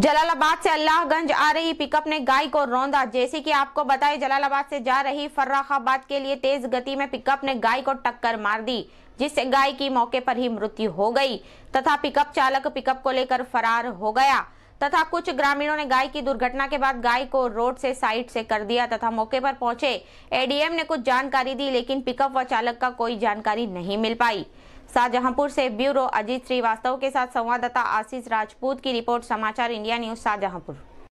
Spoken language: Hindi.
जलालाबाद से अल्लाहगंज आ रही पिकअप ने गाय को रौंदा जैसे कि आपको बताए जलालाबाद से जा रही फर्राखाबाद के लिए तेज गति में पिकअप ने गाय को टक्कर मार दी जिससे गाय की मौके पर ही मृत्यु हो गई तथा पिकअप चालक पिकअप को लेकर फरार हो गया तथा कुछ ग्रामीणों ने गाय की दुर्घटना के बाद गाय को रोड से साइड से कर दिया तथा मौके पर पहुंचे एडीएम ने कुछ जानकारी दी लेकिन पिकअप व चालक का कोई जानकारी नहीं मिल पाई शाहजहांपुर से ब्यूरो अजीत श्रीवास्तव के साथ संवाददाता आशीष राजपूत की रिपोर्ट समाचार इंडिया न्यूज शाहजहांपुर